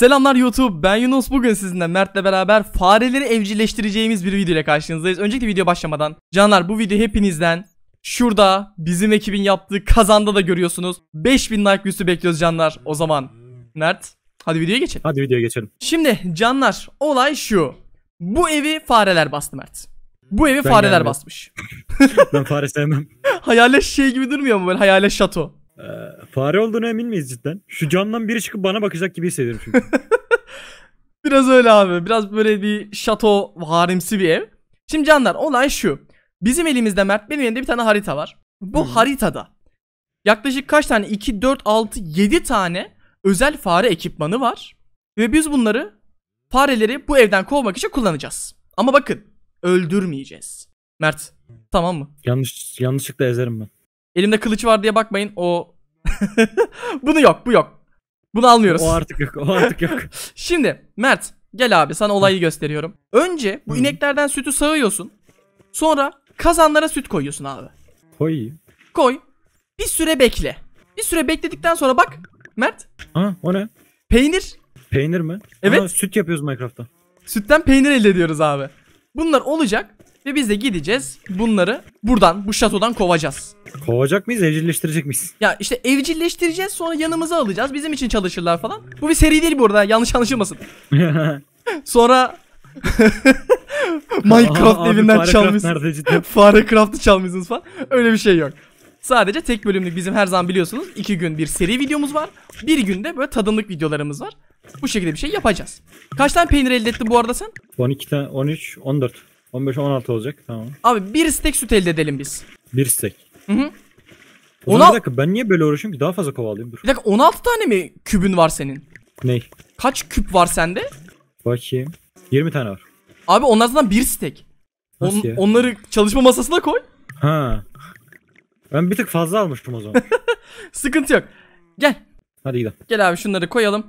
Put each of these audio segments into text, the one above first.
Selamlar YouTube ben Yunus bugün sizinle Mert'le beraber fareleri evcilleştireceğimiz bir video ile karşınızdayız. Öncelikle video başlamadan canlar bu video hepinizden şurada bizim ekibin yaptığı kazanda da görüyorsunuz. 5000 like üstü bekliyoruz canlar o zaman. Mert hadi videoya geçelim. Hadi videoya geçelim. Şimdi canlar olay şu. Bu evi fareler bastı Mert. Bu evi ben fareler gelmem. basmış. ben fare sevmem. hayale şey gibi durmuyor mu böyle hayale şato. Ee, fare olduğunu emin miyiz cidden? Şu camdan biri çıkıp bana bakacak gibi hissediyorum çünkü. Biraz öyle abi. Biraz böyle bir şato harimsi bir ev. Şimdi canlar olay şu. Bizim elimizde Mert benim elimde bir tane harita var. Bu hmm. haritada yaklaşık kaç tane? 2, 4, 6, 7 tane özel fare ekipmanı var. Ve biz bunları fareleri bu evden kovmak için kullanacağız. Ama bakın öldürmeyeceğiz. Mert tamam mı? Yanlış yanlışlıkla ezerim ben. Elimde kılıç var diye bakmayın. O Bunu yok, bu yok. Bunu almıyoruz. O artık yok, o artık yok. Şimdi Mert gel abi sana olayı gösteriyorum. Önce bu ineklerden sütü sağıyorsun. Sonra kazanlara süt koyuyorsun abi. Koy. Koy. Bir süre bekle. Bir süre bekledikten sonra bak Mert. Ha o ne? Peynir. Peynir mi? Evet. Ha, süt yapıyoruz Minecraft'ta. Sütten peynir elde ediyoruz abi. Bunlar olacak. Ve biz de gideceğiz bunları buradan bu şatodan kovacağız. Kovacak mıyız evcilleştirecek miyiz? Ya işte evcilleştireceğiz sonra yanımıza alacağız. Bizim için çalışırlar falan. Bu bir seri değil burada yanlış anlaşılmasın. sonra Minecraft evinden abi, çalmışsınız. Farecraft'ı çalmışsınız falan. Öyle bir şey yok. Sadece tek bölümlük bizim her zaman biliyorsunuz iki gün bir seri videomuz var. Bir günde böyle tadımlık videolarımız var. Bu şekilde bir şey yapacağız. Kaç tane peynir elde etti bu arada sen? 12 tane, 13, 14. 15-16 olacak tamam. Abi bir stek süt elde edelim biz. Bir stek. Hı hı. O zaman Ona- bir dakika ben niye böyle uğraşıyorum ki daha fazla kovalayayım dur. Bir dakika 16 tane mi kübün var senin? Ney? Kaç küp var sende? Bakayım. 20 tane var. Abi onlardan bir stek. Nasıl On- ya? onları çalışma masasına koy. Ha. Ben bir tık fazla almıştım o zaman. Sıkıntı yok. Gel. Hadi gidelim. Gel abi şunları koyalım.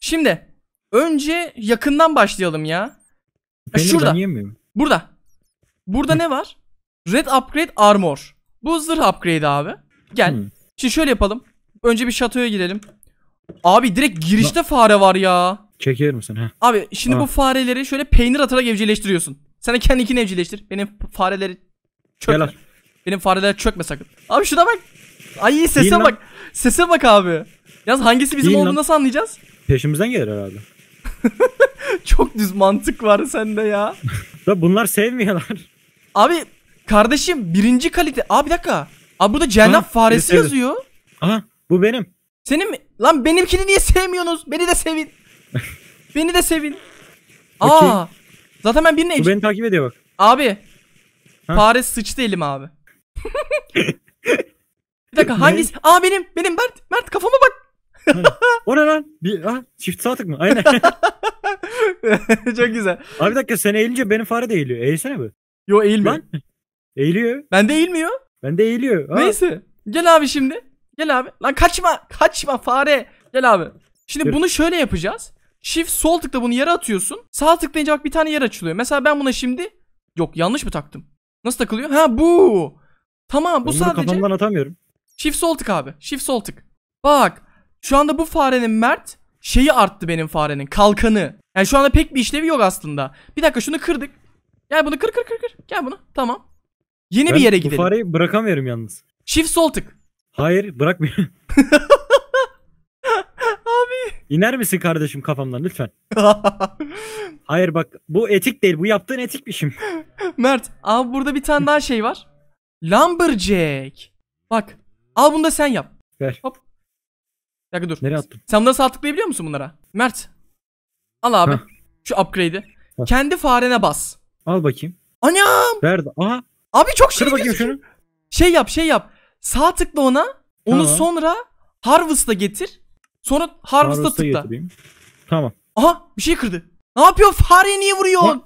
Şimdi önce yakından başlayalım ya. Peynir Şurada. ben yemiyorum. Burada. Burada ne var? Red Upgrade Armor. Bu zırh upgrade abi. Gel. Hmm. Şimdi şöyle yapalım. Önce bir şatoya gidelim. Abi direkt girişte fare var ya. Çeker misin ha? Abi şimdi ha. bu fareleri şöyle peynir atarak evcilleştiriyorsun. Sen de kendi ikini evcilleştir. Benim fareleri çökme. Gel Benim fareler çökme sakın. Abi şuna bak. Ay sese bak. Sese bak abi. Yalnız hangisi bizim Değil olduğunu nasıl anlayacağız? Peşimizden gelir herhalde. Çok düz mantık var sende ya. Da bunlar sevmiyorlar. Abi kardeşim birinci kalite. Abi bir dakika. Abi burada cehennem Aha, faresi sevdim. yazıyor. Aha bu benim. Senin mi? Lan benimkini niye sevmiyorsunuz? Beni de sevin. beni de sevin. Bakayım. Aa. Zaten ben birine... Bu beni takip ediyor bak. Abi. Ha? Fare sıçtı elim abi. bir dakika hangisi? Aa benim benim Mert. Mert kafama bak o ne lan? Bir, ha, çift sağ tık mı? Aynen. Çok güzel. Abi bir dakika sen eğilince benim fare de eğiliyor. Eğilsene bir. Yo eğilmiyor. ben. Eğiliyor. Ben de eğilmiyor. Ben de eğiliyor. Ha. Neyse. Gel abi şimdi. Gel abi. Lan kaçma. Kaçma fare. Gel abi. Şimdi Dur. bunu şöyle yapacağız. Shift sol tıkla bunu yere atıyorsun. Sağ tıklayınca bak bir tane yer açılıyor. Mesela ben buna şimdi yok yanlış mı taktım? Nasıl takılıyor? Ha bu. Tamam bu ben sadece. Kafamdan atamıyorum. Shift sol tık abi. Shift sol tık. Bak şu anda bu farenin Mert şeyi arttı benim farenin kalkanı. Yani şu anda pek bir işlevi yok aslında. Bir dakika şunu kırdık. Gel bunu kır kır kır kır. Gel bunu. Tamam. Yeni ben bir yere gidelim. bu fareyi bırakamıyorum yalnız. Shift sol tık. Hayır bırak Abi. İner misin kardeşim kafamdan lütfen. Hayır bak bu etik değil bu yaptığın etik biçim. Şey. Mert abi burada bir tane daha şey var. Lumberjack. Bak al bunu da sen yap. Ver. Hop. Bir dakika dur. Nereye attın? Sen bunları sağ tıklayabiliyor musun bunlara? Mert. Al abi. Heh. Şu upgrade'i. Kendi farene bas. Al bakayım. Anam. Verdi. Aha. Abi çok şey bakayım şunu. Şey yap şey yap. Sağ tıkla ona. Onu tamam. sonra Harvest'a getir. Sonra Harvest'a Harvest tıkla. Getireyim. Tamam. Aha bir şey kırdı. Ne yapıyor? Fare niye vuruyor?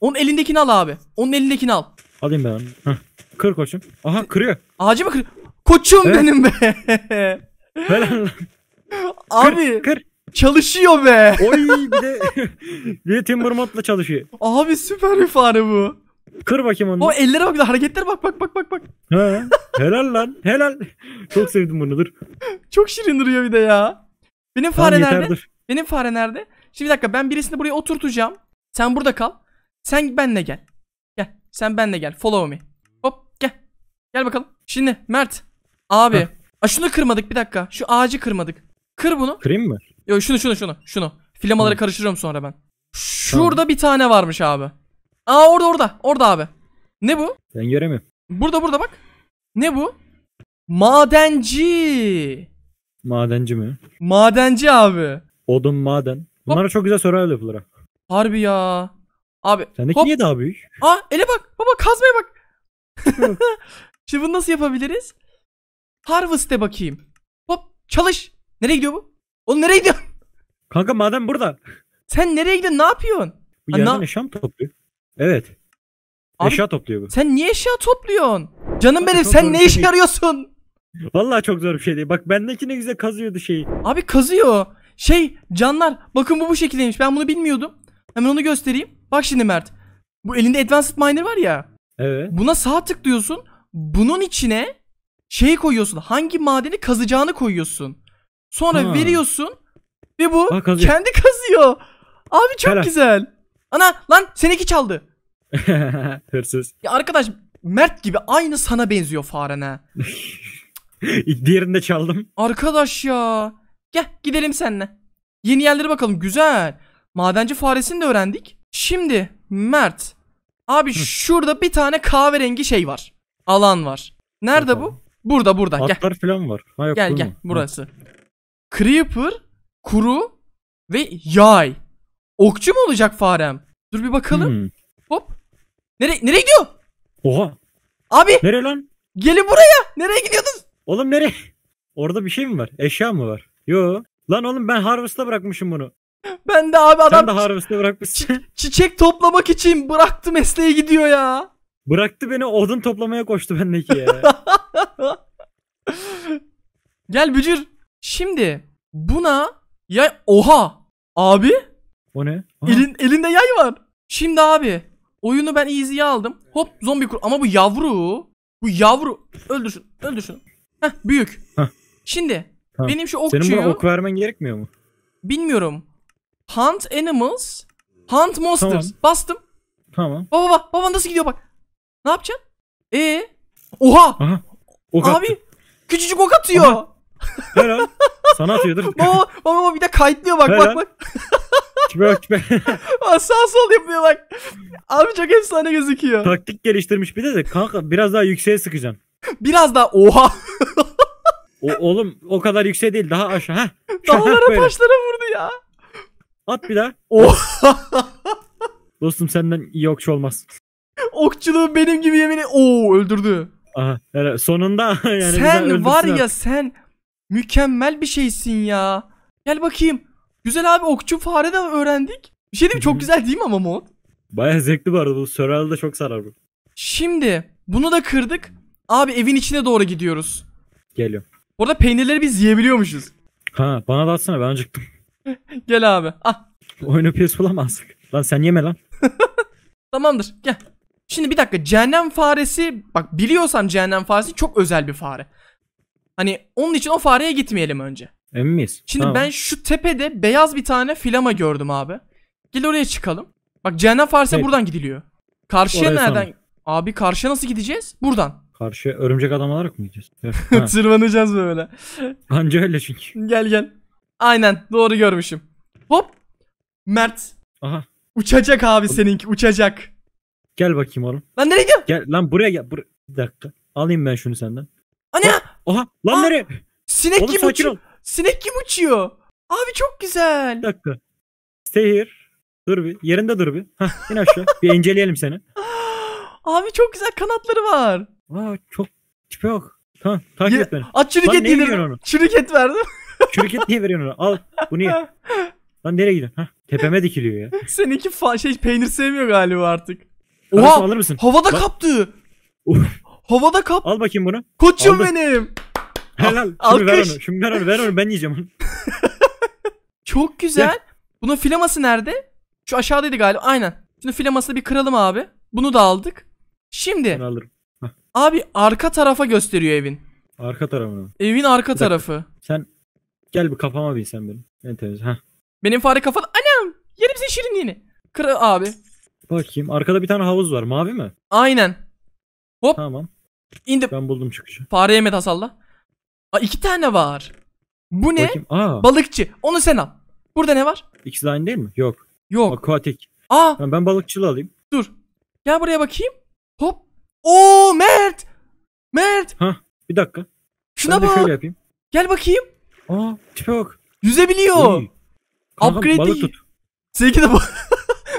Onun elindekini al abi. Onun elindekini al. Alayım ben onu. Kır koçum. Aha kırıyor. Ağacı mı kırıyor? Koçum evet. benim be. Ver Abi kır, kır. çalışıyor be. Oy bir de bir de timber çalışıyor. Abi süper bir fare bu. Kır bakayım onu. O ellere bak hareketlere bak bak bak bak bak. He, helal lan helal. Çok sevdim bunu dur. Çok şirin duruyor bir de ya. Benim fare tamam, nerede? Yeter, Benim fare nerede? Şimdi bir dakika ben birisini buraya oturtacağım. Sen burada kal. Sen benle gel. Gel. Sen benle gel. Follow me. Hop gel. Gel bakalım. Şimdi Mert. Abi. Heh. Aa şunu kırmadık bir dakika. Şu ağacı kırmadık. Kır bunu. Kırayım mı? Yok şunu şunu şunu. Şunu. Filamaları Hı. karıştırıyorum sonra ben. Şurada tamam. bir tane varmış abi. Aa orada orada. Orada abi. Ne bu? Ben göremiyorum. Burada burada bak. Ne bu? Madenci. Madenci mi? Madenci abi. Odun maden. Bunlara çok güzel soru yapılır. Harbi ya. Abi. Sendeki hop. niye daha büyük? Aa ele bak. Baba kazmaya bak. Şimdi bunu nasıl yapabiliriz? Harvest'e bakayım. Hop çalış. Nereye gidiyor bu? Oğlum nereye gidiyor? Kanka madem burada. Sen nereye gidiyorsun? Ne yapıyorsun? Bu yerden ha, eşya mı topluyor? Evet. Abi, eşya topluyor bu. Sen niye eşya topluyorsun? Canım benim sen ne iş şey yarıyorsun? Vallahi çok zor bir şey değil. Bak bendeki ne güzel kazıyordu şeyi. Abi kazıyor. Şey canlar bakın bu bu şekildeymiş. Ben bunu bilmiyordum. Hemen onu göstereyim. Bak şimdi Mert. Bu elinde Advanced Miner var ya. Evet. Buna sağ tıklıyorsun. Bunun içine şeyi koyuyorsun. Hangi madeni kazacağını koyuyorsun. Sonra ha. veriyorsun ve bu ha, kazıyor. kendi kazıyor. Abi çok Helal. güzel. Ana lan seninki çaldı. Hırsız. Ya arkadaş Mert gibi aynı sana benziyor farene. Diğerini de çaldım. Arkadaş ya. Gel gidelim seninle. Yeni yerlere bakalım. Güzel. Madenci faresini de öğrendik. Şimdi Mert. Abi şurada bir tane kahverengi şey var. Alan var. Nerede bu? Burada burada Atlar gel. falan var. Ha, yok, gel durma. gel burası. Ha. Creeper, kuru ve yay. Okçu mu olacak farem? Dur bir bakalım. Hmm. Hop. Nereye, nereye gidiyor? Oha. Abi. Nereye lan? Gelin buraya. Nereye gidiyordun? Oğlum nereye? Orada bir şey mi var? Eşya mı var? Yo. Lan oğlum ben Harvest'ta bırakmışım bunu. Ben de abi adam... Sen de Harvest'ta bırakmışsın. çiçek toplamak için bıraktı mesleğe gidiyor ya. Bıraktı beni odun toplamaya koştu bendeki ya. Gel bücür. Şimdi buna yay oha abi o ne? Ha. Elin elinde yay var. Şimdi abi oyunu ben easy'ye aldım. Hop zombi kur ama bu yavru. Bu yavru öldür şunu. Öldür şunu. Heh büyük. Şimdi tamam. benim şu okçuyu Senin buna ok vermen gerekmiyor mu? Bilmiyorum. Hunt animals, hunt monsters. Tamam. Bastım. Tamam. Baba baba baba nasıl gidiyor bak. Ne yapacaksın? E ee? Oha! Ok Abi attı. küçücük ok atıyor. Aha. Helal. Sana atıyordur. Baba, baba bir de kayıtlıyor bak Helal. bak bak. Kime kime. Sağ sol yapıyor bak. Abi çok efsane gözüküyor. Taktik geliştirmiş bir de de kanka biraz daha yükseğe sıkacaksın. Biraz daha oha. o, oğlum o kadar yüksek değil daha aşağı. Dağlara taşlara vurdu ya. At bir daha. Oha. Dostum senden iyi okçu olmaz. Okçuluğu benim gibi yemin Oo öldürdü. Aha, Sonunda yani sen var ya sen mükemmel bir şeysin ya. Gel bakayım. Güzel abi okçu fare de öğrendik. Bir şey diyeyim çok güzel değil mi ama mod? Baya zevkli bu arada bu. Survival'da çok sarar bu. Şimdi bunu da kırdık. Abi evin içine doğru gidiyoruz. Geliyorum. Orada peynirleri biz yiyebiliyormuşuz. Ha bana da atsana ben acıktım. gel abi. Ah. Oyunu PS bulamazdık. Lan sen yeme lan. Tamamdır gel. Şimdi bir dakika cehennem faresi bak biliyorsan cehennem faresi çok özel bir fare. Hani onun için o fareye gitmeyelim önce. Emin miyiz? Şimdi tamam. ben şu tepede beyaz bir tane filama gördüm abi. Gel oraya çıkalım. Bak cehennem faresi evet. buradan gidiliyor. Karşıya Oraya nereden? Sonra. Abi karşıya nasıl gideceğiz? Buradan. Karşı örümcek adam olarak mı gideceğiz? Tırmanacağız böyle. Anca öyle çünkü. Gel gel. Aynen doğru görmüşüm. Hop. Mert. Aha. Uçacak abi seninki uçacak. Gel bakayım oğlum. Ben nereye gidiyorum? Gel lan buraya gel. Bur bir dakika. Alayım ben şunu senden. Ana! Bak, oha lan Aa, nereye? Sinek oğlum, gibi uçuyor. Ol. Sinek kim uçuyor. Abi çok güzel. Bir dakika. Stay here. Dur bir. Yerinde dur bir. Hah in aşağı. bir inceleyelim seni. Abi çok güzel kanatları var. Aa çok tipe yok. Tamam takip et beni. At çürük et yedirin. Onu? Çürük et verdim. çürük et niye veriyorsun onu? Al Bu niye? Lan nereye gidiyorsun? Hah tepeme dikiliyor ya. Seninki fa- şey peynir sevmiyor galiba artık. Oha alır mısın? havada Bak. kaptı. havada kap. Al bakayım bunu. Koçum Aldım. benim. Helal. Al, Alkış. ver onu. Şimdi ver onu. Ver onu ben yiyeceğim onu. Çok güzel. Gel. Bunun filaması nerede? Şu aşağıdaydı galiba. Aynen. Şunu filamasını bir kıralım abi. Bunu da aldık. Şimdi. Ben alırım. Hah. Abi arka tarafa gösteriyor evin. Arka tarafı Evin arka tarafı. Sen gel bir kafama bin sen benim. En temiz. Heh. Benim fare kafan. Anam. Yerim senin şirinliğini. Kır abi. Bakayım. Arkada bir tane havuz var. Mavi mi? Aynen. Hop. Tamam. İndim. Ben buldum çıkışı. Fare yemedi hasalla. Aa, iki tane var. Bu ne? Bakayım. Aa. Balıkçı. Onu sen al. Burada ne var? İkisi de aynı değil mi? Yok. Yok. Akvatik. Aa. Ben, ben balıkçılığı alayım. Dur. Gel buraya bakayım. Hop. Oo Mert. Mert. Ha. Bir dakika. Şuna ben bak. şöyle yapayım. Gel bakayım. Aa tipe bak. Yüzebiliyor. Oy. Upgrade balık tut. Sevgili de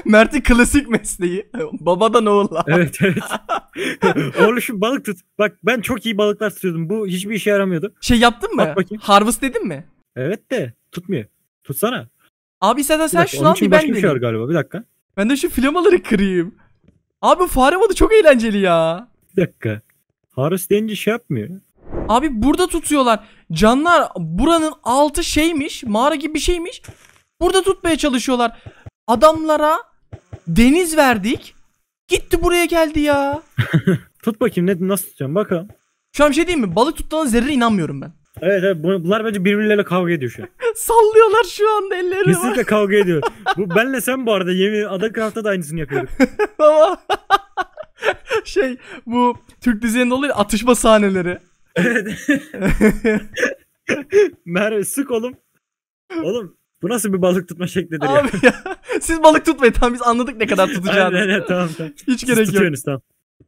Mert'in klasik mesleği. Babadan oğula. Evet evet. Oğlum şu balık tut. Bak ben çok iyi balıklar tutuyordum. Bu hiçbir işe yaramıyordu. Şey yaptın mı? Bak bakayım. Harvest dedin mi? Evet de tutmuyor. Tutsana. Abi sen sen şunu al bir ben bir şey var galiba. Bir dakika. Ben de şu flamaları kırayım. Abi fare modu çok eğlenceli ya. Bir dakika. Harvest deyince şey yapmıyor. Abi burada tutuyorlar. Canlar buranın altı şeymiş. Mağara gibi bir şeymiş. Burada tutmaya çalışıyorlar. Adamlara Deniz verdik. Gitti buraya geldi ya. Tut bakayım ne nasıl tutacağım bakalım. Şu an bir şey diyeyim mi? Balık tuttuğuna zerre inanmıyorum ben. Evet, evet bunlar bence birbirleriyle kavga ediyor şu an. Sallıyorlar şu anda elleri. Kesinlikle kavga ediyor. Bu benle sen bu arada yemi Adakraft'ta da aynısını yapıyorduk. Ama şey bu Türk dizilerinde oluyor atışma sahneleri. Merve sık oğlum. Oğlum bu nasıl bir balık tutma şeklidir Abi ya? ya. Siz balık tutmayın tamam biz anladık ne kadar tutacağını. Aynen, aynen tamam tamam. Hiç Siz gerek yok. tutuyorsunuz tamam.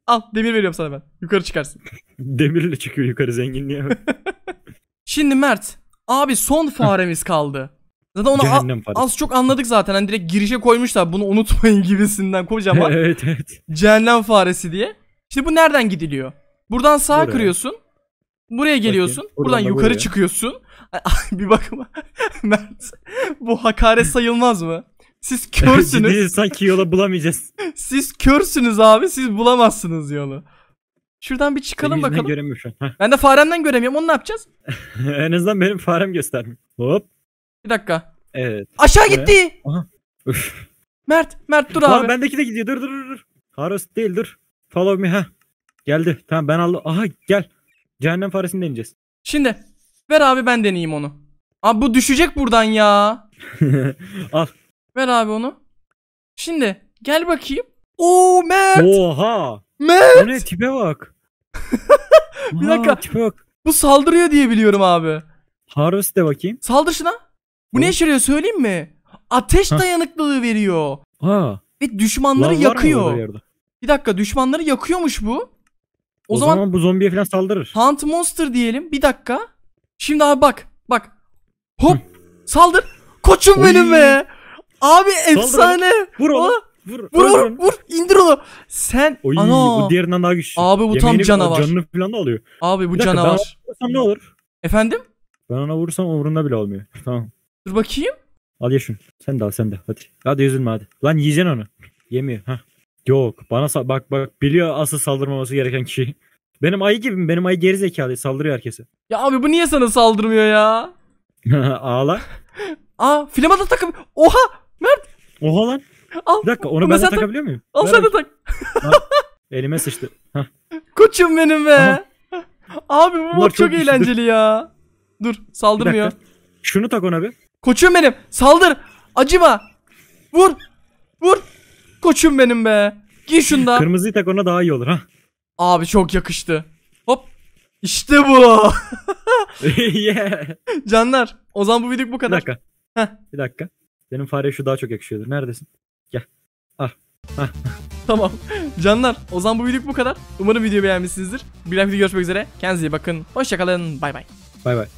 Al demir veriyorum sana ben. Yukarı çıkarsın. Demirle çıkıyor yukarı zenginliğe. Şimdi Mert. Abi son faremiz kaldı. Zaten onu Cehennem faresi. az çok anladık zaten. Hani direkt girişe koymuşlar bunu unutmayın gibisinden kocaman. evet evet. cehennem faresi diye. Şimdi bu nereden gidiliyor? Buradan sağa Buraya. kırıyorsun. Buraya geliyorsun. Buradan Buradan, yukarı buraya. çıkıyorsun. bir bakıma Mert bu hakaret sayılmaz mı? Siz körsünüz. Ciddi, sanki yola bulamayacağız. siz körsünüz abi siz bulamazsınız yolu. Şuradan bir çıkalım bakalım. göremiyorum şu an. ben de faremden göremiyorum onu ne yapacağız? en azından benim farem göstermiyor. Hop. Bir dakika. Evet. Aşağı gitti. Mert, Mert dur Aa, abi. bendeki de gidiyor. Dur dur dur. Haros değil dur. Follow me ha. Geldi. Tamam ben aldım. Aha gel. Cehennem faresini deneyeceğiz. Şimdi Ver abi ben deneyeyim onu. Abi bu düşecek buradan ya. Al. Ver abi onu. Şimdi gel bakayım. Oo Mert. Oha. Mert. O ne tipe bak. bir Oha, dakika. Tipe bak. Bu saldırıyor diye biliyorum abi. Harvest de bakayım. Saldır şuna. Bu ne işe yarıyor söyleyeyim mi? Ateş dayanıklılığı veriyor. Ha. Ve düşmanları Lav yakıyor. Bir dakika düşmanları yakıyormuş bu. O, o zaman, zaman bu zombiye falan saldırır. Hunt Monster diyelim. Bir dakika. Şimdi abi bak. Bak. Hop. Saldır. Koçum benim be. Abi efsane. Vur onu. vur, vur, vur, vur, indir onu. Sen Oy, ana. Bu diğerinden daha güçlü. Abi bu Yemeğini tam canavar. Canını falan da alıyor. Abi bu bir canavar. Ben ne olur? Efendim? Ben ona vurursam umurunda bile olmuyor. Tamam. Dur bakayım. Al ya şunu. Sen de al sen de. Hadi. Hadi üzülme hadi. Lan yiyeceksin onu. Yemiyor. Hah. Yok. Bana bak bak biliyor asıl saldırmaması gereken kişi. Benim ayı gibi mi? Benim ayı geri zekalı saldırıyor herkese. Ya abi bu niye sana saldırmıyor ya? Ağla. Aa filama da takım. Oha Mert. Oha lan. Al. Bir dakika onu ben de takabiliyor muyum? Al Ver sen de tak. Elime sıçtı. Koçum benim be. Aha. Abi bu çok, çok eğlenceli ya. Dur saldırmıyor. Şunu tak ona bir. Koçum benim saldır. Acıma. Vur. Vur. Koçum benim be. Giy şunda. Kırmızıyı tak ona daha iyi olur ha. Abi çok yakıştı. Hop. İşte bu. yeah. Canlar o zaman bu video bu kadar. Bir dakika. Heh. Bir dakika. Benim fareye şu daha çok yakışıyordu. Neredesin? Gel. Ah. Ah. tamam. Canlar o zaman bu video bu kadar. Umarım videoyu beğenmişsinizdir. Bir dahaki videoda görüşmek üzere. Kendinize iyi bakın. Hoşçakalın. Bay bay. Bay bay.